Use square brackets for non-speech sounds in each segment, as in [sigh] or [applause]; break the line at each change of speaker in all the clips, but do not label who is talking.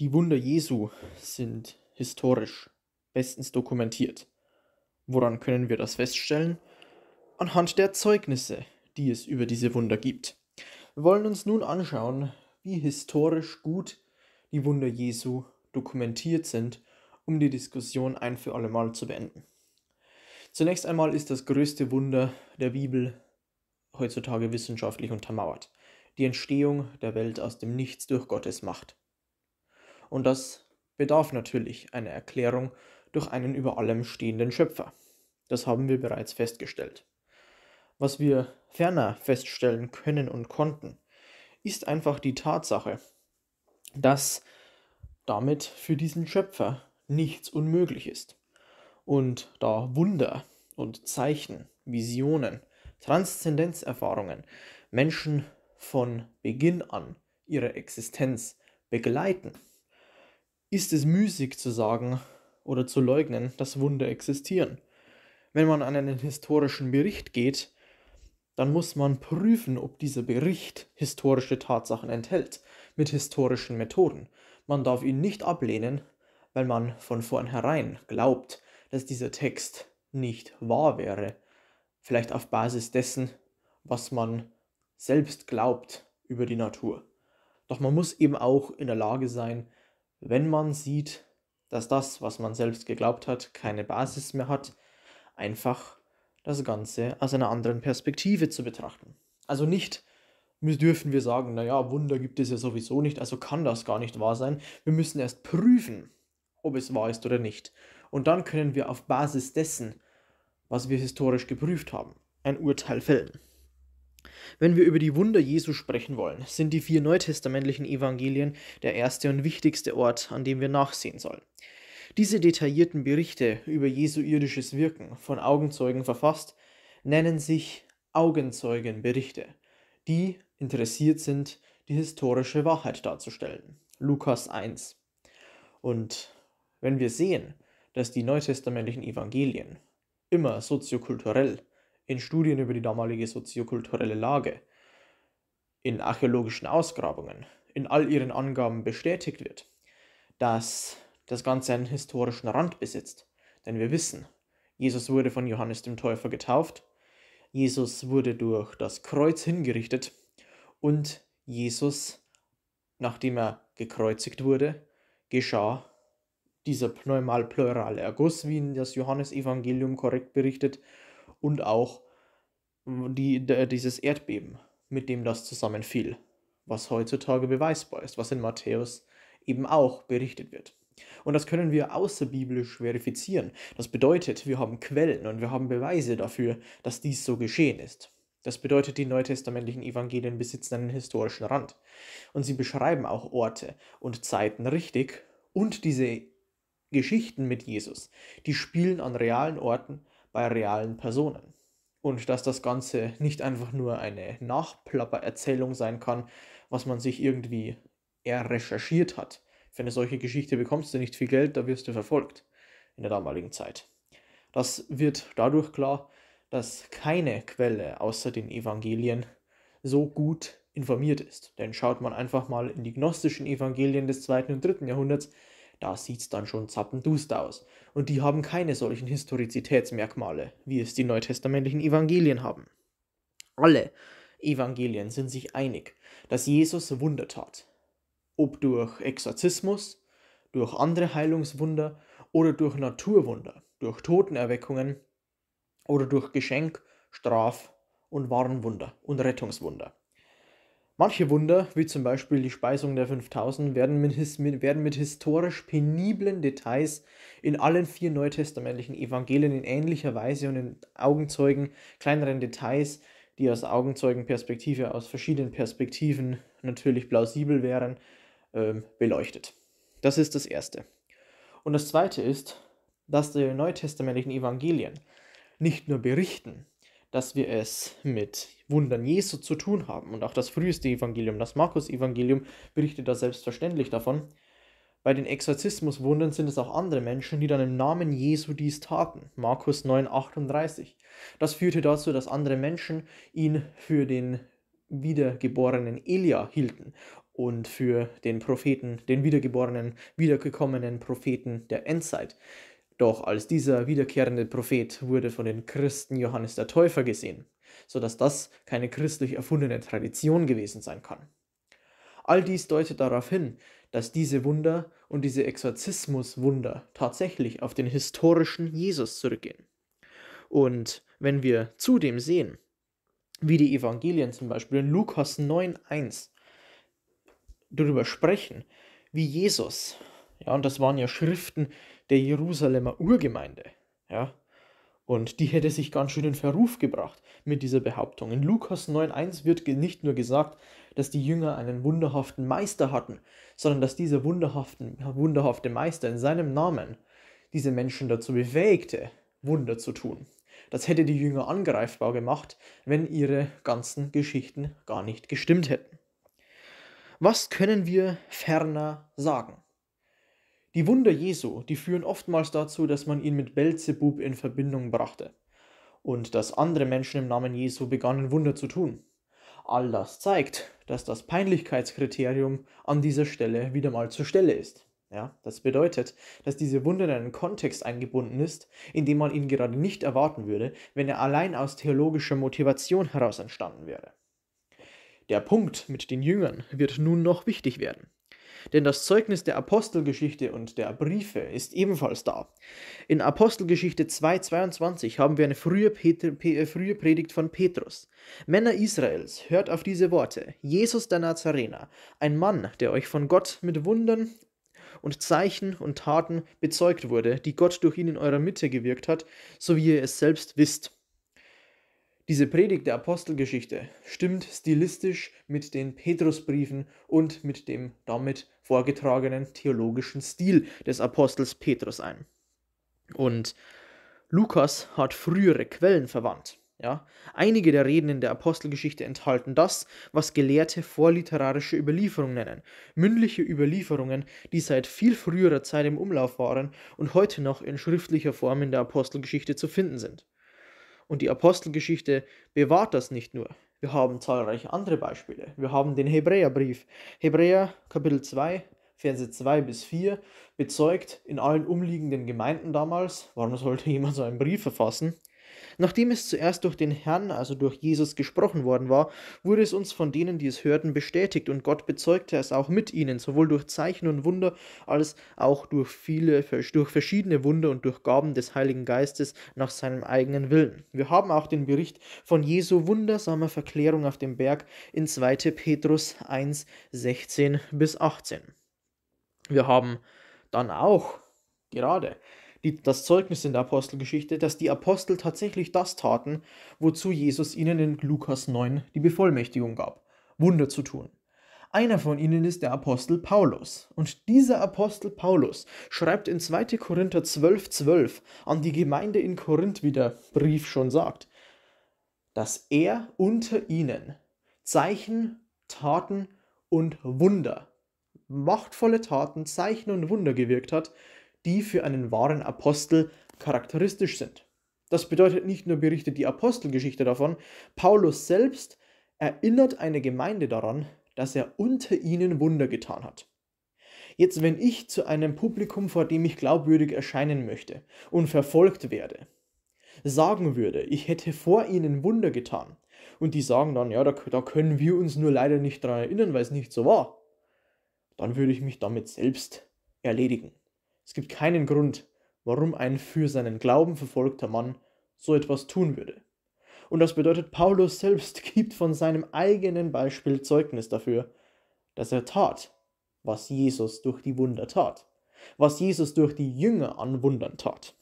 Die Wunder Jesu sind historisch bestens dokumentiert. Woran können wir das feststellen? Anhand der Zeugnisse, die es über diese Wunder gibt. Wir wollen uns nun anschauen, wie historisch gut die Wunder Jesu dokumentiert sind, um die Diskussion ein für allemal zu beenden. Zunächst einmal ist das größte Wunder der Bibel heutzutage wissenschaftlich untermauert. Die Entstehung der Welt aus dem Nichts durch Gottes Macht und das bedarf natürlich einer Erklärung durch einen über allem stehenden Schöpfer. Das haben wir bereits festgestellt. Was wir ferner feststellen können und konnten, ist einfach die Tatsache, dass damit für diesen Schöpfer nichts unmöglich ist. Und da Wunder und Zeichen, Visionen, Transzendenzerfahrungen Menschen von Beginn an ihre Existenz begleiten, ist es müßig zu sagen oder zu leugnen, dass Wunder existieren. Wenn man an einen historischen Bericht geht, dann muss man prüfen, ob dieser Bericht historische Tatsachen enthält, mit historischen Methoden. Man darf ihn nicht ablehnen, weil man von vornherein glaubt, dass dieser Text nicht wahr wäre. Vielleicht auf Basis dessen, was man selbst glaubt über die Natur. Doch man muss eben auch in der Lage sein, wenn man sieht, dass das, was man selbst geglaubt hat, keine Basis mehr hat, einfach das Ganze aus einer anderen Perspektive zu betrachten. Also nicht dürfen wir sagen, naja, Wunder gibt es ja sowieso nicht, also kann das gar nicht wahr sein. Wir müssen erst prüfen, ob es wahr ist oder nicht. Und dann können wir auf Basis dessen, was wir historisch geprüft haben, ein Urteil fällen. Wenn wir über die Wunder Jesu sprechen wollen, sind die vier neutestamentlichen Evangelien der erste und wichtigste Ort, an dem wir nachsehen sollen. Diese detaillierten Berichte über Jesu irdisches Wirken, von Augenzeugen verfasst, nennen sich Augenzeugenberichte, die interessiert sind, die historische Wahrheit darzustellen. Lukas 1. Und wenn wir sehen, dass die neutestamentlichen Evangelien immer soziokulturell in Studien über die damalige soziokulturelle Lage, in archäologischen Ausgrabungen, in all ihren Angaben bestätigt wird, dass das Ganze einen historischen Rand besitzt. Denn wir wissen, Jesus wurde von Johannes dem Täufer getauft, Jesus wurde durch das Kreuz hingerichtet und Jesus, nachdem er gekreuzigt wurde, geschah dieser pneumal-pleurale Erguss, wie in das Johannesevangelium korrekt berichtet, und auch äh, die, dieses Erdbeben, mit dem das zusammenfiel, was heutzutage beweisbar ist, was in Matthäus eben auch berichtet wird. Und das können wir außerbiblisch verifizieren. Das bedeutet, wir haben Quellen und wir haben Beweise dafür, dass dies so geschehen ist. Das bedeutet, die neutestamentlichen Evangelien besitzen einen historischen Rand. Und sie beschreiben auch Orte und Zeiten richtig. Und diese Geschichten mit Jesus, die spielen an realen Orten bei realen Personen. Und dass das Ganze nicht einfach nur eine Nachplappererzählung sein kann, was man sich irgendwie errecherchiert hat. Für eine solche Geschichte bekommst du nicht viel Geld, da wirst du verfolgt in der damaligen Zeit. Das wird dadurch klar, dass keine Quelle außer den Evangelien so gut informiert ist. Denn schaut man einfach mal in die gnostischen Evangelien des zweiten und dritten Jahrhunderts, da sieht's dann schon zappenduster aus. Und die haben keine solchen Historizitätsmerkmale, wie es die neutestamentlichen Evangelien haben. Alle Evangelien sind sich einig, dass Jesus Wunder tat. Ob durch Exorzismus, durch andere Heilungswunder oder durch Naturwunder, durch Totenerweckungen oder durch Geschenk, Straf- und Warnwunder und Rettungswunder. Manche Wunder, wie zum Beispiel die Speisung der 5000, werden mit, werden mit historisch peniblen Details in allen vier neutestamentlichen Evangelien in ähnlicher Weise und in Augenzeugen kleineren Details, die aus Augenzeugenperspektive, aus verschiedenen Perspektiven natürlich plausibel wären, ähm, beleuchtet. Das ist das Erste. Und das Zweite ist, dass die neutestamentlichen Evangelien nicht nur berichten, dass wir es mit Wundern Jesu zu tun haben. Und auch das früheste Evangelium, das Markus-Evangelium, berichtet da selbstverständlich davon. Bei den Exorzismuswundern sind es auch andere Menschen, die dann im Namen Jesu dies taten. Markus 9, 38. Das führte dazu, dass andere Menschen ihn für den wiedergeborenen Elia hielten und für den Propheten, den wiedergeborenen, wiedergekommenen Propheten der Endzeit. Doch als dieser wiederkehrende Prophet wurde von den Christen Johannes der Täufer gesehen sodass das keine christlich erfundene Tradition gewesen sein kann. All dies deutet darauf hin, dass diese Wunder und diese Exorzismuswunder tatsächlich auf den historischen Jesus zurückgehen. Und wenn wir zudem sehen, wie die Evangelien zum Beispiel in Lukas 9.1 darüber sprechen, wie Jesus, ja, und das waren ja Schriften der Jerusalemer Urgemeinde, ja, und die hätte sich ganz schön in Verruf gebracht mit dieser Behauptung. In Lukas 9.1 wird nicht nur gesagt, dass die Jünger einen wunderhaften Meister hatten, sondern dass dieser wunderhaften, wunderhafte Meister in seinem Namen diese Menschen dazu befähigte, Wunder zu tun. Das hätte die Jünger angreifbar gemacht, wenn ihre ganzen Geschichten gar nicht gestimmt hätten. Was können wir ferner sagen? Die Wunder Jesu, die führen oftmals dazu, dass man ihn mit Belzebub in Verbindung brachte und dass andere Menschen im Namen Jesu begannen, Wunder zu tun. All das zeigt, dass das Peinlichkeitskriterium an dieser Stelle wieder mal zur Stelle ist. Ja, das bedeutet, dass diese Wunder in einen Kontext eingebunden ist, in dem man ihn gerade nicht erwarten würde, wenn er allein aus theologischer Motivation heraus entstanden wäre. Der Punkt mit den Jüngern wird nun noch wichtig werden. Denn das Zeugnis der Apostelgeschichte und der Briefe ist ebenfalls da. In Apostelgeschichte 2.22 haben wir eine frühe, Peter, äh, frühe Predigt von Petrus. Männer Israels, hört auf diese Worte. Jesus der Nazarener, ein Mann, der euch von Gott mit Wundern und Zeichen und Taten bezeugt wurde, die Gott durch ihn in eurer Mitte gewirkt hat, so wie ihr es selbst wisst. Diese Predigt der Apostelgeschichte stimmt stilistisch mit den Petrusbriefen und mit dem damit vorgetragenen theologischen Stil des Apostels Petrus ein. Und Lukas hat frühere Quellen verwandt. Ja? Einige der Reden in der Apostelgeschichte enthalten das, was Gelehrte vorliterarische Überlieferungen nennen, mündliche Überlieferungen, die seit viel früherer Zeit im Umlauf waren und heute noch in schriftlicher Form in der Apostelgeschichte zu finden sind. Und die Apostelgeschichte bewahrt das nicht nur. Wir haben zahlreiche andere Beispiele. Wir haben den Hebräerbrief. Hebräer Kapitel 2, Verse 2 bis 4 bezeugt in allen umliegenden Gemeinden damals, warum sollte jemand so einen Brief verfassen, Nachdem es zuerst durch den Herrn, also durch Jesus, gesprochen worden war, wurde es uns von denen, die es hörten, bestätigt und Gott bezeugte es auch mit ihnen, sowohl durch Zeichen und Wunder als auch durch viele, durch verschiedene Wunder und durch Gaben des Heiligen Geistes nach seinem eigenen Willen. Wir haben auch den Bericht von Jesu wundersamer Verklärung auf dem Berg in 2. Petrus 1, 16 bis 18. Wir haben dann auch gerade die, das Zeugnis in der Apostelgeschichte, dass die Apostel tatsächlich das taten, wozu Jesus ihnen in Lukas 9 die Bevollmächtigung gab, Wunder zu tun. Einer von ihnen ist der Apostel Paulus. Und dieser Apostel Paulus schreibt in 2. Korinther 12,12 12 an die Gemeinde in Korinth, wie der Brief schon sagt, dass er unter ihnen Zeichen, Taten und Wunder, machtvolle Taten, Zeichen und Wunder gewirkt hat, die für einen wahren Apostel charakteristisch sind. Das bedeutet nicht nur berichtet die Apostelgeschichte davon, Paulus selbst erinnert eine Gemeinde daran, dass er unter ihnen Wunder getan hat. Jetzt, wenn ich zu einem Publikum, vor dem ich glaubwürdig erscheinen möchte und verfolgt werde, sagen würde, ich hätte vor ihnen Wunder getan, und die sagen dann, ja, da, da können wir uns nur leider nicht daran erinnern, weil es nicht so war, dann würde ich mich damit selbst erledigen. Es gibt keinen Grund, warum ein für seinen Glauben verfolgter Mann so etwas tun würde. Und das bedeutet, Paulus selbst [laughs] gibt von seinem eigenen Beispiel Zeugnis dafür, dass er tat, was Jesus durch die Wunder tat, was Jesus durch die Jünger an Wundern tat.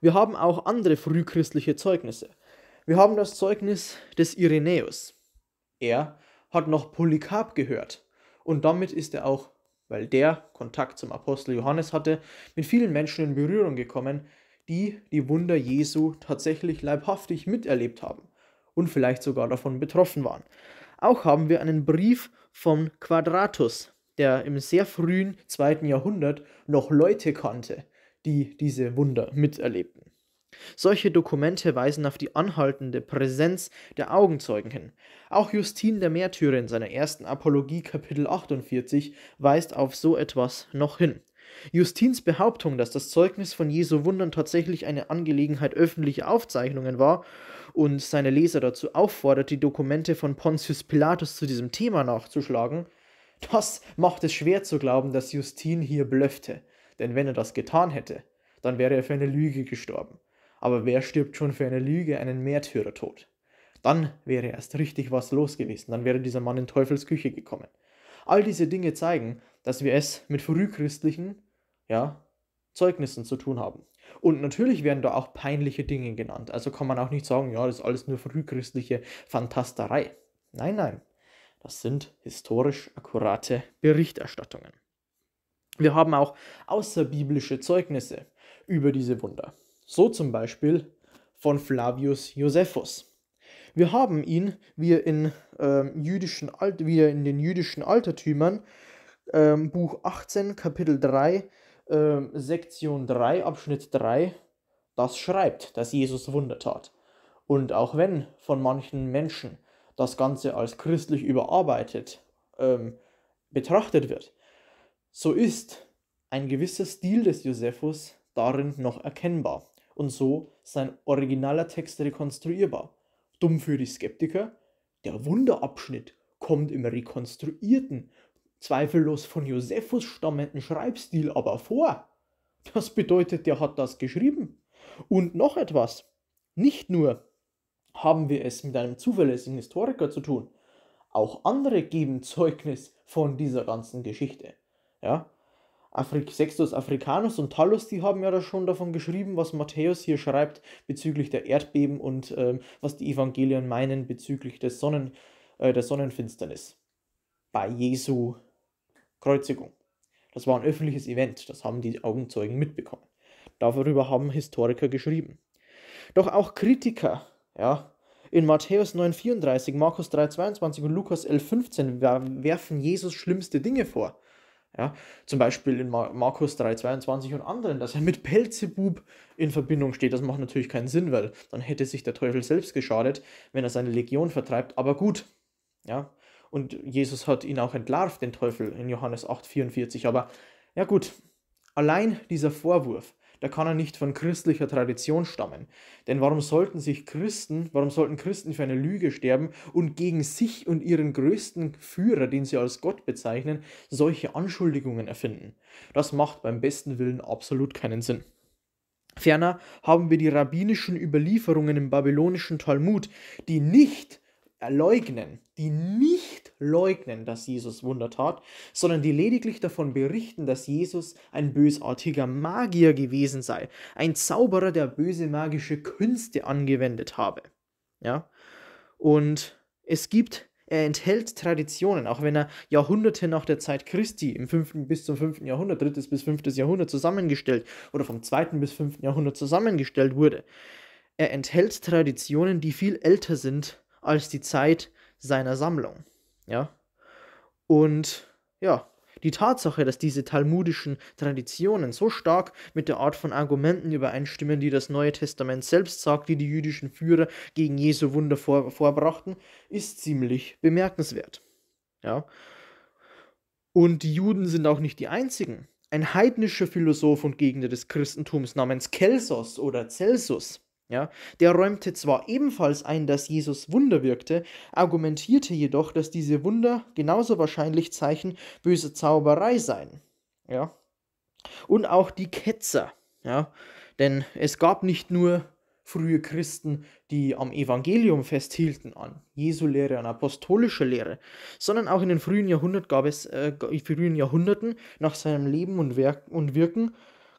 Wir haben auch andere frühchristliche Zeugnisse. Wir haben das Zeugnis des Irenäus. Er hat noch Polycarp gehört und damit ist er auch weil der Kontakt zum Apostel Johannes hatte, mit vielen Menschen in Berührung gekommen, die die Wunder Jesu tatsächlich leibhaftig miterlebt haben und vielleicht sogar davon betroffen waren. Auch haben wir einen Brief von Quadratus, der im sehr frühen zweiten Jahrhundert noch Leute kannte, die diese Wunder miterlebten. Solche Dokumente weisen auf die anhaltende Präsenz der Augenzeugen hin. Auch Justin der Märtyrer in seiner ersten Apologie Kapitel 48 weist auf so etwas noch hin. Justins Behauptung, dass das Zeugnis von Jesu Wundern tatsächlich eine Angelegenheit öffentlicher Aufzeichnungen war und seine Leser dazu auffordert, die Dokumente von Pontius Pilatus zu diesem Thema nachzuschlagen, das macht es schwer zu glauben, dass Justin hier blöffte, denn wenn er das getan hätte, dann wäre er für eine Lüge gestorben. Aber wer stirbt schon für eine Lüge einen Märtyrertod? Dann wäre erst richtig was los gewesen, dann wäre dieser Mann in Teufels Küche gekommen. All diese Dinge zeigen, dass wir es mit frühchristlichen ja, Zeugnissen zu tun haben. Und natürlich werden da auch peinliche Dinge genannt. Also kann man auch nicht sagen, ja, das ist alles nur frühchristliche Fantasterei. Nein, nein, das sind historisch akkurate Berichterstattungen. Wir haben auch außerbiblische Zeugnisse über diese Wunder. So zum Beispiel von Flavius Josephus. Wir haben ihn, wie er in, ähm, jüdischen Alt wie in den jüdischen Altertümern, ähm, Buch 18, Kapitel 3, ähm, Sektion 3, Abschnitt 3, das schreibt, dass Jesus Wunder tat. Und auch wenn von manchen Menschen das Ganze als christlich überarbeitet ähm, betrachtet wird, so ist ein gewisser Stil des Josephus darin noch erkennbar und so sein originaler Text rekonstruierbar. Dumm für die Skeptiker, der Wunderabschnitt kommt im rekonstruierten, zweifellos von Josephus stammenden Schreibstil aber vor. Das bedeutet, der hat das geschrieben. Und noch etwas. Nicht nur haben wir es mit einem zuverlässigen Historiker zu tun, auch andere geben Zeugnis von dieser ganzen Geschichte. Ja? Afrik Sextus Africanus und Talus, die haben ja da schon davon geschrieben, was Matthäus hier schreibt bezüglich der Erdbeben und äh, was die Evangelien meinen bezüglich des Sonnen, äh, der Sonnenfinsternis bei Jesu Kreuzigung. Das war ein öffentliches Event, das haben die Augenzeugen mitbekommen. Darüber haben Historiker geschrieben. Doch auch Kritiker, ja, in Matthäus 9,34, Markus 3,22 und Lukas 11,15 werfen Jesus schlimmste Dinge vor. Ja, zum Beispiel in Markus 3,22 und anderen, dass er mit Pelzebub in Verbindung steht. Das macht natürlich keinen Sinn, weil dann hätte sich der Teufel selbst geschadet, wenn er seine Legion vertreibt. Aber gut, ja. Und Jesus hat ihn auch entlarvt, den Teufel, in Johannes 8,44. Aber ja, gut, allein dieser Vorwurf, da kann er nicht von christlicher Tradition stammen. Denn warum sollten sich Christen, warum sollten Christen für eine Lüge sterben und gegen sich und ihren größten Führer, den sie als Gott bezeichnen, solche Anschuldigungen erfinden? Das macht beim besten Willen absolut keinen Sinn. Ferner haben wir die rabbinischen Überlieferungen im babylonischen Talmud, die nicht leugnen, die nicht leugnen, dass Jesus Wunder tat, sondern die lediglich davon berichten, dass Jesus ein bösartiger Magier gewesen sei, ein Zauberer, der böse magische Künste angewendet habe. Ja? Und es gibt, er enthält Traditionen, auch wenn er Jahrhunderte nach der Zeit Christi im 5. bis zum 5. Jahrhundert, 3. bis 5. Jahrhundert zusammengestellt oder vom 2. bis 5. Jahrhundert zusammengestellt wurde. Er enthält Traditionen, die viel älter sind als die Zeit seiner Sammlung. Ja? Und ja, die Tatsache, dass diese talmudischen Traditionen so stark mit der Art von Argumenten übereinstimmen, die das Neue Testament selbst sagt, die die jüdischen Führer gegen Jesu Wunder vor, vorbrachten, ist ziemlich bemerkenswert. Ja? Und die Juden sind auch nicht die einzigen. Ein heidnischer Philosoph und Gegner des Christentums namens Kelsos oder Celsus ja, der räumte zwar ebenfalls ein, dass Jesus Wunder wirkte, argumentierte jedoch, dass diese Wunder genauso wahrscheinlich Zeichen böser Zauberei seien. Ja. Und auch die Ketzer, ja, denn es gab nicht nur frühe Christen, die am Evangelium festhielten, an Jesu Lehre, an apostolischer Lehre, sondern auch in den frühen, Jahrhundert gab es, äh, frühen Jahrhunderten nach seinem Leben und, Werk und Wirken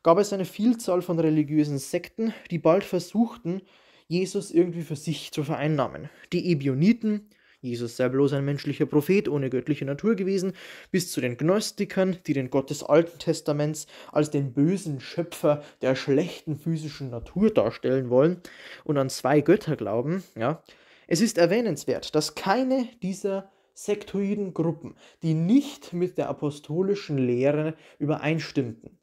gab es eine Vielzahl von religiösen Sekten, die bald versuchten, Jesus irgendwie für sich zu vereinnahmen. Die Ebioniten, Jesus sei bloß ein menschlicher Prophet ohne göttliche Natur gewesen, bis zu den Gnostikern, die den Gott des Alten Testaments als den bösen Schöpfer der schlechten physischen Natur darstellen wollen und an zwei Götter glauben, ja. Es ist erwähnenswert, dass keine dieser sektoiden Gruppen, die nicht mit der apostolischen Lehre übereinstimmten,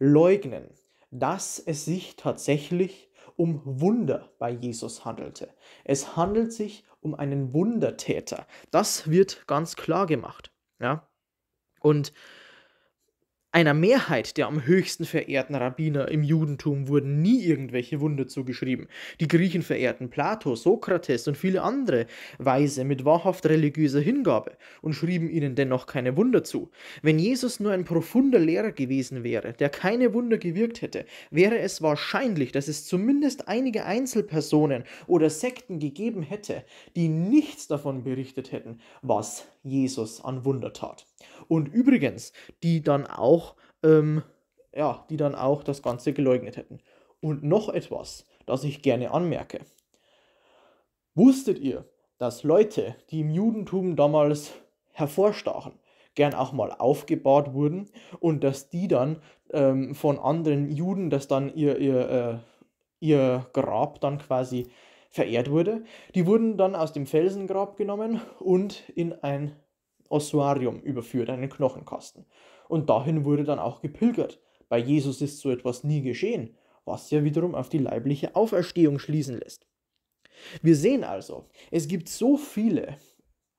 leugnen, dass es sich tatsächlich um Wunder bei Jesus handelte. Es handelt sich um einen Wundertäter. Das wird ganz klar gemacht. Ja? Und einer Mehrheit der am höchsten verehrten Rabbiner im Judentum wurden nie irgendwelche Wunder zugeschrieben. Die Griechen verehrten Plato, Sokrates und viele andere Weise mit wahrhaft religiöser Hingabe und schrieben ihnen dennoch keine Wunder zu. Wenn Jesus nur ein profunder Lehrer gewesen wäre, der keine Wunder gewirkt hätte, wäre es wahrscheinlich, dass es zumindest einige Einzelpersonen oder Sekten gegeben hätte, die nichts davon berichtet hätten, was Jesus an Wunder tat. Und übrigens, die dann auch, ähm, ja, die dann auch das Ganze geleugnet hätten. Und noch etwas, das ich gerne anmerke. Wusstet ihr, dass Leute, die im Judentum damals hervorstachen, gern auch mal aufgebahrt wurden und dass die dann ähm, von anderen Juden, dass dann ihr, ihr, äh, ihr Grab dann quasi verehrt wurde. Die wurden dann aus dem Felsengrab genommen und in ein Ossuarium überführt, einen Knochenkasten. Und dahin wurde dann auch gepilgert. Bei Jesus ist so etwas nie geschehen, was ja wiederum auf die leibliche Auferstehung schließen lässt. Wir sehen also, es gibt so viele,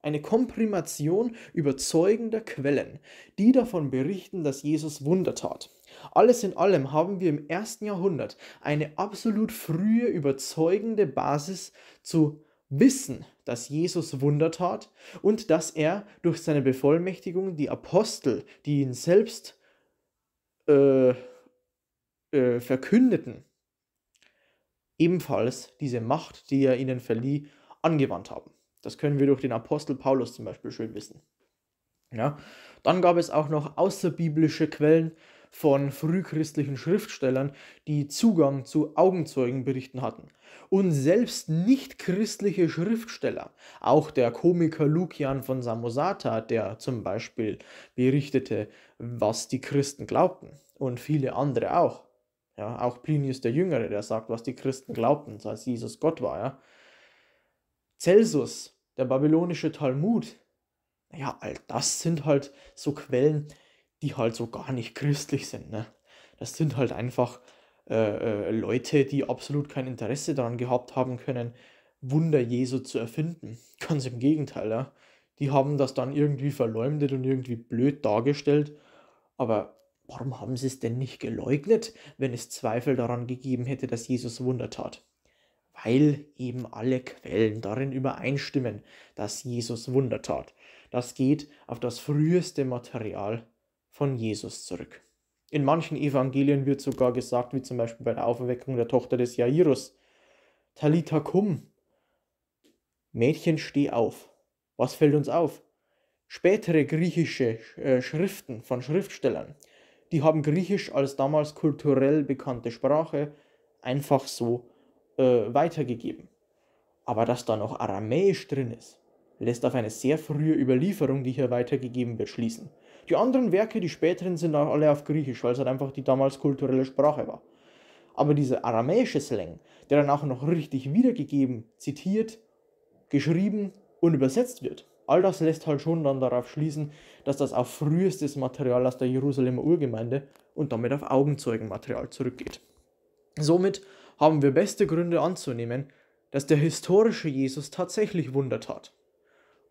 eine Komprimation überzeugender Quellen, die davon berichten, dass Jesus Wunder tat. Alles in allem haben wir im ersten Jahrhundert eine absolut frühe, überzeugende Basis zu wissen, dass Jesus Wunder tat und dass er durch seine Bevollmächtigung die Apostel, die ihn selbst äh, äh, verkündeten, ebenfalls diese Macht, die er ihnen verlieh, angewandt haben. Das können wir durch den Apostel Paulus zum Beispiel schön wissen. Ja. Dann gab es auch noch außerbiblische Quellen, von frühchristlichen Schriftstellern, die Zugang zu Augenzeugenberichten hatten. Und selbst nichtchristliche Schriftsteller, auch der Komiker Lukian von Samosata, der zum Beispiel berichtete, was die Christen glaubten, und viele andere auch. Ja, auch Plinius der Jüngere, der sagt, was die Christen glaubten, als Jesus Gott war. Ja. Celsus, der babylonische Talmud, ja, all das sind halt so Quellen, die halt so gar nicht christlich sind. Ne? Das sind halt einfach äh, äh, Leute, die absolut kein Interesse daran gehabt haben können, Wunder Jesu zu erfinden. Ganz im Gegenteil. Ja? Die haben das dann irgendwie verleumdet und irgendwie blöd dargestellt. Aber warum haben sie es denn nicht geleugnet, wenn es Zweifel daran gegeben hätte, dass Jesus Wunder tat? Weil eben alle Quellen darin übereinstimmen, dass Jesus Wunder tat. Das geht auf das früheste Material von Jesus zurück. In manchen Evangelien wird sogar gesagt, wie zum Beispiel bei der Auferweckung der Tochter des Jairus, Talita kum, Mädchen steh auf. Was fällt uns auf? Spätere griechische äh, Schriften von Schriftstellern, die haben Griechisch als damals kulturell bekannte Sprache einfach so äh, weitergegeben. Aber dass da noch Aramäisch drin ist, lässt auf eine sehr frühe Überlieferung, die hier weitergegeben wird, schließen. Die anderen Werke, die späteren, sind auch alle auf Griechisch, weil es halt einfach die damals kulturelle Sprache war. Aber dieser aramäische Slang, der dann auch noch richtig wiedergegeben, zitiert, geschrieben und übersetzt wird, all das lässt halt schon dann darauf schließen, dass das auf frühestes Material aus der Jerusalemer Urgemeinde und damit auf Augenzeugenmaterial zurückgeht. Somit haben wir beste Gründe anzunehmen, dass der historische Jesus tatsächlich Wunder tat.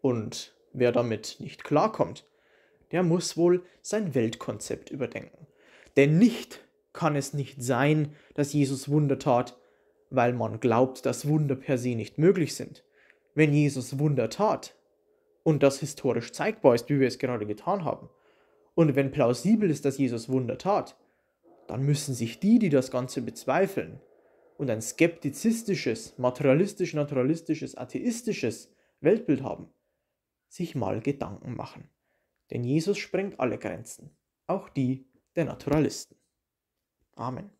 Und wer damit nicht klarkommt, der muss wohl sein Weltkonzept überdenken. Denn nicht kann es nicht sein, dass Jesus Wunder tat, weil man glaubt, dass Wunder per se nicht möglich sind. Wenn Jesus Wunder tat und das historisch zeigbar ist, wie wir es gerade getan haben, und wenn plausibel ist, dass Jesus Wunder tat, dann müssen sich die, die das Ganze bezweifeln und ein skeptizistisches, materialistisch-naturalistisches, atheistisches Weltbild haben, sich mal Gedanken machen. Denn Jesus sprengt alle Grenzen, auch die der Naturalisten. Amen.